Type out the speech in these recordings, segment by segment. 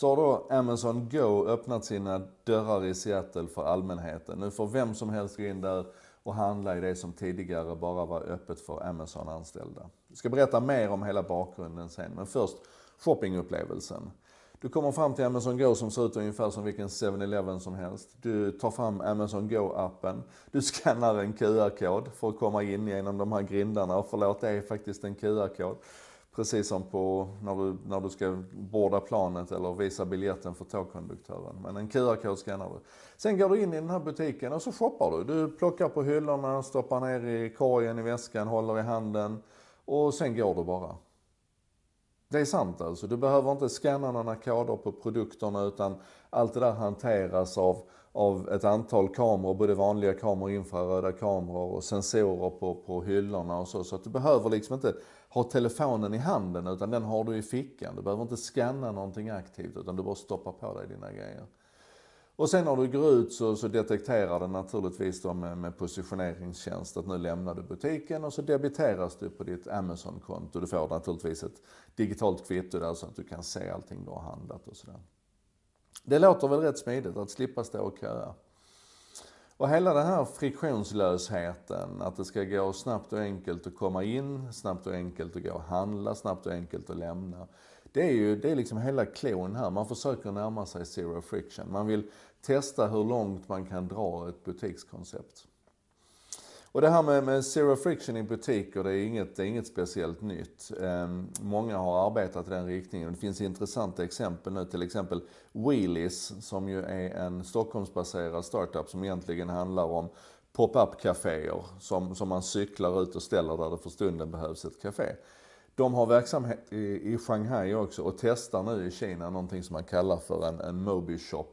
Så har då Amazon Go öppnat sina dörrar i Seattle för allmänheten. Nu får vem som helst gå in där och handla i det som tidigare bara var öppet för Amazon-anställda. Jag ska berätta mer om hela bakgrunden sen, men först shoppingupplevelsen. Du kommer fram till Amazon Go som ser ut ungefär som vilken 7-Eleven som helst. Du tar fram Amazon Go-appen. Du skannar en QR-kod för att komma in genom de här grindarna. förlåt, det är faktiskt en QR-kod. Precis som på när du, när du ska borda planet eller visa biljetten för tågkonduktören. Men en QR-kod skannar du. Sen går du in i den här butiken och så shoppar du. Du plockar på hyllorna, stoppar ner i korgen i väskan, håller i handen och sen går du bara. Det är sant alltså. Du behöver inte scanna några koder på produkterna utan allt det där hanteras av, av ett antal kameror, både vanliga kameror, infraröda kameror och sensorer på, på hyllorna och så. Så att du behöver liksom inte ha telefonen i handen utan den har du i fickan. Du behöver inte scanna någonting aktivt utan du bara stoppar på dig dina grejer. Och sen när du går ut så, så detekterar den naturligtvis då med, med positioneringstjänst att nu lämnar du butiken och så debiteras du på ditt Amazon-konto. Du får naturligtvis ett digitalt kvitto där så att du kan se allting du har handlat och sådär. Det låter väl rätt smidigt att slippa stå och köa. Och hela den här friktionslösheten, att det ska gå snabbt och enkelt att komma in, snabbt och enkelt att gå och handla, snabbt och enkelt att lämna. Det är ju det är liksom hela klon här. Man försöker närma sig zero friction. Man vill testa hur långt man kan dra ett butikskoncept. Och det här med, med zero friction i butiker, det är inget, det är inget speciellt nytt. Ehm, många har arbetat i den riktningen. Det finns intressanta exempel nu, till exempel Wheelies som ju är en Stockholmsbaserad startup som egentligen handlar om pop-up kaféer som, som man cyklar ut och ställer där det för stunden behövs ett café. De har verksamhet i, i Shanghai också och testar nu i Kina någonting som man kallar för en, en Mobi Shop.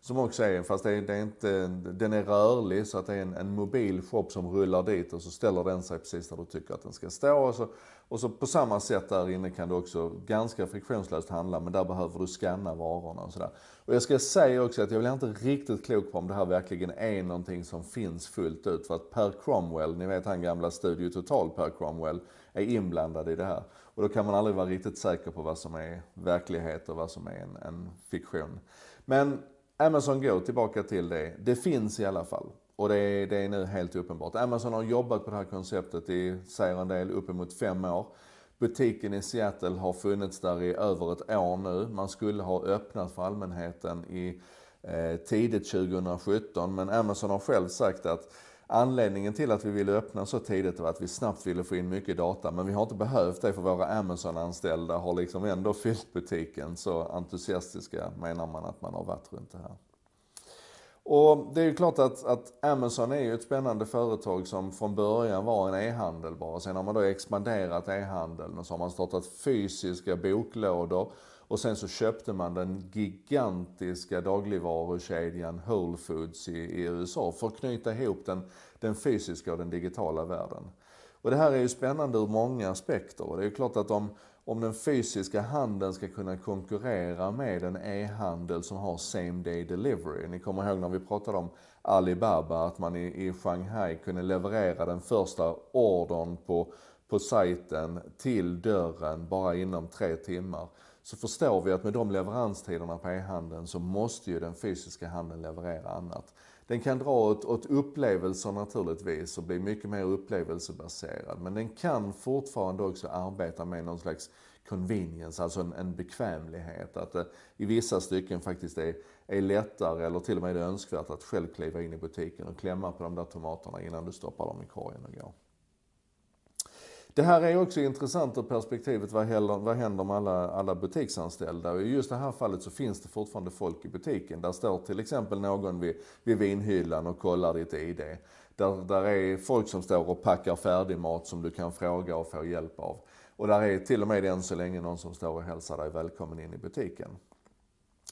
Som också är, fast det är, det är inte, den är rörlig så att det är en, en mobil shop som rullar dit och så ställer den sig precis där du tycker att den ska stå. Och så, och så på samma sätt där inne kan du också ganska friktionslöst handla men där behöver du scanna varorna och sådär. Och jag ska säga också att jag blir inte riktigt klok på om det här verkligen är någonting som finns fullt ut. För att Per Cromwell, ni vet han gamla Studio Total Per Cromwell, är inblandad i det här. Och då kan man aldrig vara riktigt säker på vad som är verklighet och vad som är en, en fiktion. Men Amazon Go, tillbaka till det. Det finns i alla fall. Och det är, det är nu helt uppenbart. Amazon har jobbat på det här konceptet i, säger en del, uppemot fem år. Butiken i Seattle har funnits där i över ett år nu. Man skulle ha öppnat för allmänheten i eh, tidigt 2017 men Amazon har själv sagt att Anledningen till att vi ville öppna så tidigt var att vi snabbt ville få in mycket data. Men vi har inte behövt det för våra Amazon-anställda har liksom ändå fyllt butiken. Så entusiastiska menar man att man har varit runt det här. Och det är ju klart att, att Amazon är ju ett spännande företag som från början var en e-handel bara. Sen har man då expanderat e-handeln och så har man startat fysiska boklådor. Och sen så köpte man den gigantiska dagligvarukedjan Whole Foods i, i USA för att knyta ihop den, den fysiska och den digitala världen. Och det här är ju spännande ur många aspekter. Det är ju klart att om, om den fysiska handeln ska kunna konkurrera med en e-handel som har same day delivery. Ni kommer ihåg när vi pratade om Alibaba, att man i, i Shanghai kunde leverera den första ordern på, på sajten till dörren bara inom tre timmar så förstår vi att med de leveranstiderna på e-handeln så måste ju den fysiska handeln leverera annat. Den kan dra åt, åt upplevelser naturligtvis och bli mycket mer upplevelsebaserad. Men den kan fortfarande också arbeta med någon slags convenience, alltså en, en bekvämlighet. Att det eh, i vissa stycken faktiskt är, är lättare eller till och med önskvärt att själv kliva in i butiken och klämma på de där tomaterna innan du stoppar dem i korgen och går. Det här är också intressant ur perspektivet vad, heller, vad händer med alla, alla butiksanställda? Och I just det här fallet så finns det fortfarande folk i butiken. Där står till exempel någon vid, vid vinhyllan och kollar ditt ID. Där, där är folk som står och packar färdig mat som du kan fråga och få hjälp av. Och där är till och med än så länge någon som står och hälsar dig välkommen in i butiken.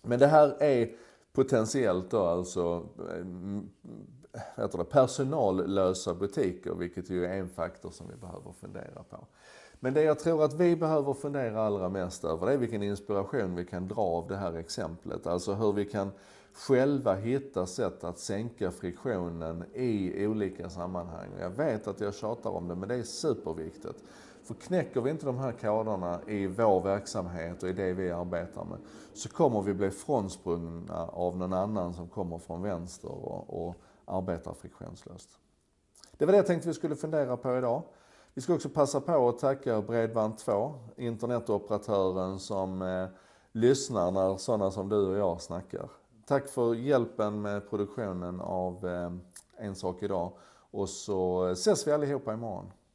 Men det här är potentiellt då alltså heter det, personallösa butiker, vilket ju är en faktor som vi behöver fundera på. Men det jag tror att vi behöver fundera allra mest över, det är vilken inspiration vi kan dra av det här exemplet. Alltså hur vi kan själva hitta sätt att sänka friktionen i olika sammanhang. Jag vet att jag tjatar om det, men det är superviktigt. För knäcker vi inte de här koderna i vår verksamhet och i det vi arbetar med, så kommer vi bli frånsprungna av någon annan som kommer från vänster och, och arbetar friktionslöst. Det var det jag tänkte vi skulle fundera på idag. Vi ska också passa på att tacka Bredband2, internetoperatören som eh, lyssnar när sådana som du och jag snackar. Tack för hjälpen med produktionen av eh, En sak idag och så eh, ses vi allihopa imorgon.